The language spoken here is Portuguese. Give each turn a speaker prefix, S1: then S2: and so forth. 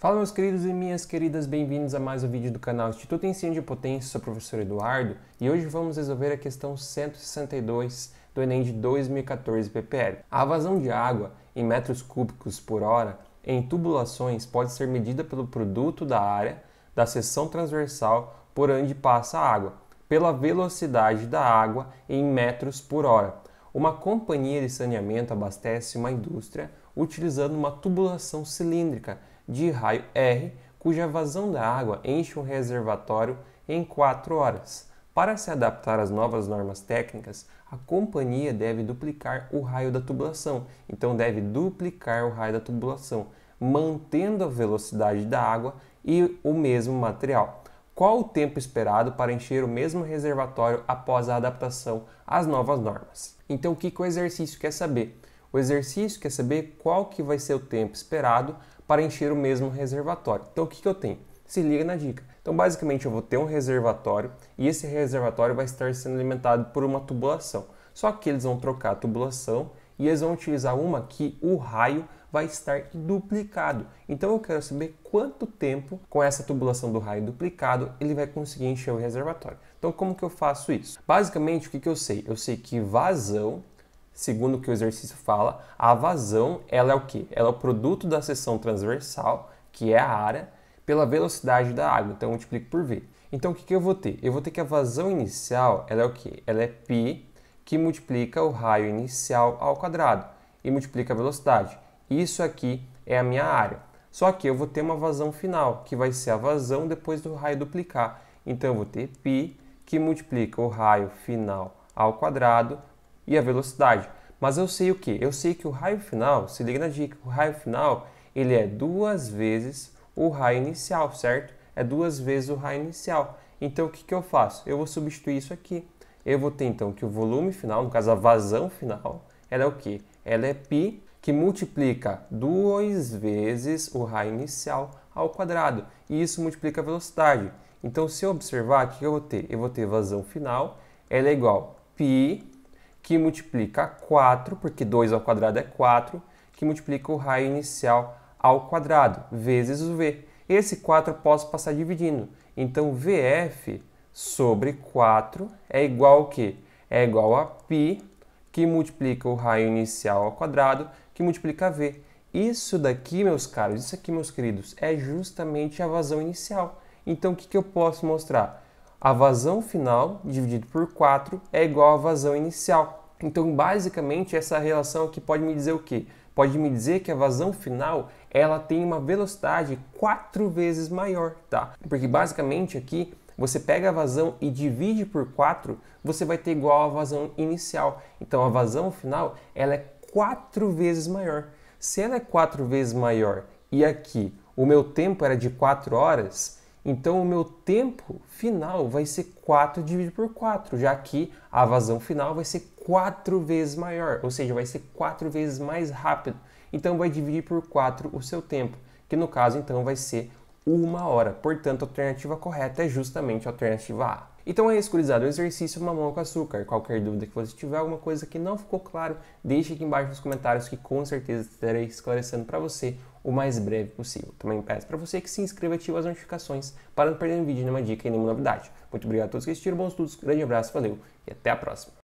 S1: Fala meus queridos e minhas queridas, bem-vindos a mais um vídeo do canal Instituto Ensino de Potência, sou o professor Eduardo e hoje vamos resolver a questão 162 do Enem de 2014 PPL. A vazão de água em metros cúbicos por hora em tubulações pode ser medida pelo produto da área da seção transversal por onde passa a água, pela velocidade da água em metros por hora. Uma companhia de saneamento abastece uma indústria utilizando uma tubulação cilíndrica de raio R, cuja vazão da água enche um reservatório em 4 horas. Para se adaptar às novas normas técnicas, a companhia deve duplicar o raio da tubulação, então deve duplicar o raio da tubulação, mantendo a velocidade da água e o mesmo material. Qual o tempo esperado para encher o mesmo reservatório após a adaptação às novas normas? Então, o que, que o exercício quer saber? O exercício quer saber qual que vai ser o tempo esperado para encher o mesmo reservatório. Então o que, que eu tenho? Se liga na dica. Então basicamente eu vou ter um reservatório e esse reservatório vai estar sendo alimentado por uma tubulação. Só que eles vão trocar a tubulação e eles vão utilizar uma que o raio vai estar duplicado. Então eu quero saber quanto tempo com essa tubulação do raio duplicado ele vai conseguir encher o reservatório. Então como que eu faço isso? Basicamente o que, que eu sei? Eu sei que vazão segundo o que o exercício fala, a vazão ela é o que? Ela é o produto da seção transversal, que é a área, pela velocidade da água. Então eu multiplico por v. Então o que, que eu vou ter? Eu vou ter que a vazão inicial ela é o que? Ela é π que multiplica o raio inicial ao quadrado e multiplica a velocidade. Isso aqui é a minha área. Só que eu vou ter uma vazão final, que vai ser a vazão depois do raio duplicar. Então eu vou ter π que multiplica o raio final ao quadrado e a velocidade. Mas eu sei o que? Eu sei que o raio final, se liga na dica, o raio final ele é duas vezes o raio inicial, certo? É duas vezes o raio inicial. Então o que, que eu faço? Eu vou substituir isso aqui. Eu vou ter então que o volume final, no caso a vazão final, ela é o que? Ela é π que multiplica duas vezes o raio inicial ao quadrado. E isso multiplica a velocidade. Então se eu observar, o que, que eu vou ter? Eu vou ter vazão final, ela é igual π que multiplica 4, porque 2 ao quadrado é 4, que multiplica o raio inicial ao quadrado, vezes o V. Esse 4 eu posso passar dividindo. Então, VF sobre 4 é igual ao quê? É igual a π, que multiplica o raio inicial ao quadrado, que multiplica V. Isso daqui, meus caros, isso aqui, meus queridos, é justamente a vazão inicial. Então, o que, que eu posso mostrar? a vazão final dividido por 4 é igual à vazão inicial. Então, basicamente, essa relação aqui pode me dizer o quê? Pode me dizer que a vazão final ela tem uma velocidade quatro vezes maior, tá? Porque basicamente aqui você pega a vazão e divide por 4, você vai ter igual à vazão inicial. Então a vazão final ela é quatro vezes maior. Se ela é quatro vezes maior e aqui o meu tempo era de 4 horas, então o meu tempo final vai ser 4 dividido por 4, já que a vazão final vai ser 4 vezes maior, ou seja, vai ser 4 vezes mais rápido. Então vai dividir por 4 o seu tempo, que no caso então vai ser uma hora. Portanto, a alternativa correta é justamente a alternativa A. Então é isso, gurizada. O exercício é mamão com açúcar. Qualquer dúvida que você tiver, alguma coisa que não ficou claro, deixe aqui embaixo nos comentários que com certeza estarei esclarecendo para você o mais breve possível. Também peço para você que se inscreva e ative as notificações para não perder nenhum vídeo, nenhuma dica e nenhuma novidade. Muito obrigado a todos que assistiram, bons estudos, grande abraço, valeu e até a próxima.